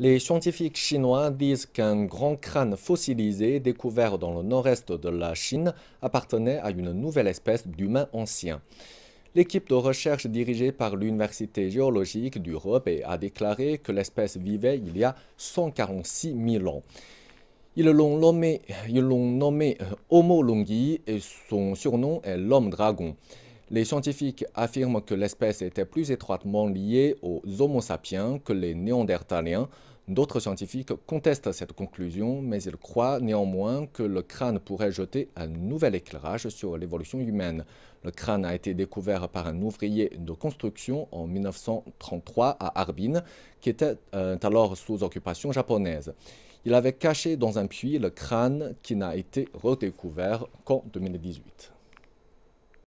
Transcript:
Les scientifiques chinois disent qu'un grand crâne fossilisé découvert dans le nord-est de la Chine appartenait à une nouvelle espèce d'humain ancien. L'équipe de recherche dirigée par l'Université géologique du a déclaré que l'espèce vivait il y a 146 000 ans. Ils l'ont nommé, nommé, euh, Homo longi et son surnom est l'homme dragon. Les scientifiques affirment que l'espèce était plus étroitement liée aux Homo sapiens que les Néandertaliens. D'autres scientifiques contestent cette conclusion, mais ils croient néanmoins que le crâne pourrait jeter un nouvel éclairage sur l'évolution humaine. Le crâne a été découvert par un ouvrier de construction en 1933 à Harbin, qui était euh, alors sous occupation japonaise. Il avait caché dans un puits le crâne qui n'a été redécouvert qu'en 2018.